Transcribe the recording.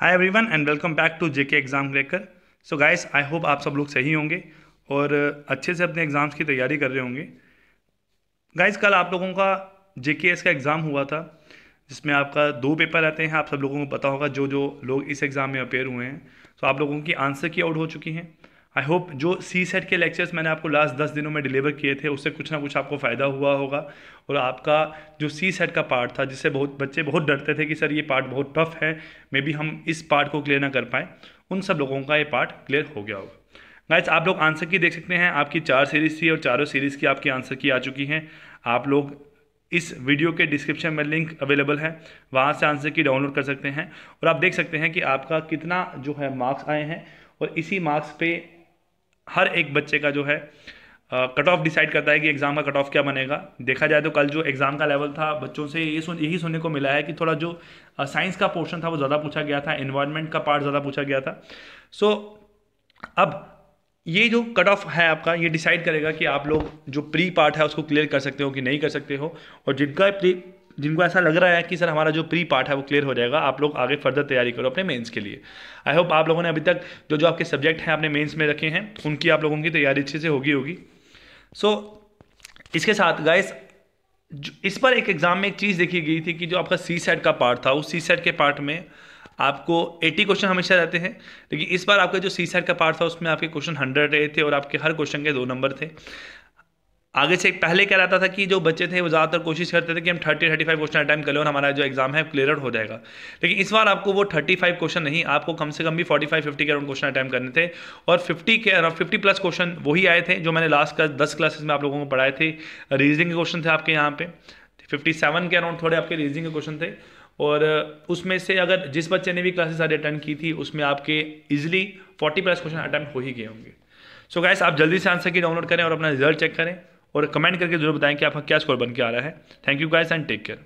hi everyone and welcome back to JK exam लेकर so guys I hope आप सब लोग सही होंगे और अच्छे से अपने एग्ज़ाम्स की तैयारी कर रहे होंगे गाइस कल आप लोगों का जेके का एग्ज़ाम हुआ था जिसमें आपका दो पेपर आते हैं आप सब लोगों को पता होगा जो जो लोग इस एग्ज़ाम में अपेयर हुए हैं सो so, आप लोगों की आंसर की आउट हो चुकी हैं आई होप जो सी सेट के लेक्चर्स मैंने आपको लास्ट दस दिनों में डिलीवर किए थे उससे कुछ ना कुछ आपको फ़ायदा हुआ होगा और आपका जो सी सेट का पार्ट था जिससे बहुत बच्चे बहुत डरते थे कि सर ये पार्ट बहुत टफ है मे बी हम इस पार्ट को क्लियर ना कर पाएँ उन सब लोगों का ये पार्ट क्लियर हो गया होगा गाइस आप लोग आंसर की देख सकते हैं आपकी चार सीरीज़ थी और चारों सीरीज़ की आपकी आंसर की आ चुकी हैं आप लोग इस वीडियो के डिस्क्रिप्शन में लिंक अवेलेबल है वहाँ से आंसर की डाउनलोड कर सकते हैं और आप देख सकते हैं कि आपका कितना जो है मार्क्स आए हैं और इसी मार्क्स पे हर एक बच्चे का जो है कट ऑफ डिसाइड करता है कि एग्ज़ाम का कट ऑफ क्या बनेगा देखा जाए तो कल जो एग्ज़ाम का लेवल था बच्चों से ये सुन यही सुनने को मिला है कि थोड़ा जो साइंस का पोर्शन था वो ज़्यादा पूछा गया था एनवायरमेंट का पार्ट ज़्यादा पूछा गया था सो so, अब ये जो कट ऑफ है आपका ये डिसाइड करेगा कि आप लोग जो प्री पार्ट है उसको क्लियर कर सकते हो कि नहीं कर सकते हो और जिनका प्री जिनको ऐसा लग रहा है कि सर हमारा जो प्री पार्ट है वो क्लियर हो जाएगा आप लोग आगे फर्दर तैयारी करो अपने मेंस के लिए आई होप आप लोगों ने अभी तक जो जो आपके सब्जेक्ट हैं आपने मेंस में रखे हैं उनकी आप लोगों की तैयारी अच्छे से होगी होगी सो so, इसके साथ गाइस इस पर एक एग्ज़ाम में एक चीज़ देखी गई थी कि जो आपका सी सेट का पार्ट था उस सी सेट के पार्ट में आपको 80 क्वेश्चन हमेशा रहते हैं लेकिन इस बार आपका जो सी सेट का पार्ट था उसमें आपके क्वेश्चन 100 रहे थे और आपके हर क्वेश्चन के दो नंबर थे आगे से पहले क्या रहता था कि जो बच्चे थे वो ज़्यादातर कोशिश करते थे कि हम thirty thirty five question attempt कर लो हमारा जो एग्जाम है क्लियर हो जाएगा लेकिन इस बार आपको वो थर्टी फाइव क्वेश्चन नहीं आपको कम से कम भी फोर्टी फाइव फिफ्टी के अराउंड क्वेश्चन अटैम्प करने थे और फिफ्टी के अराउंड फिफ्टी प्लस क्वेश्चन वही आए थे जो मैंने लास्ट क्लास दस क्लासेस में आप लोगों को पढ़ाए थे रीजनिंग के क्वेश्चन थे आपके यहाँ पे फिफ्टी सेवन के अराउंड थोड़े आपके रीजनिंग के क्वेश्चन थे और उसमें से अगर जिस बच्चे ने भी क्लासेस सारी अटेंड की थी उसमें आपके easily forty plus question attempt हो ही गए होंगे सो गैस आप जल्दी से आंसर की डाउनलोड करें और अपना रिजल्ट चेक करें और कमेंट करके जरूर बताएं कि आपका क्या स्कोर बन के आ रहा है thank you guys and take care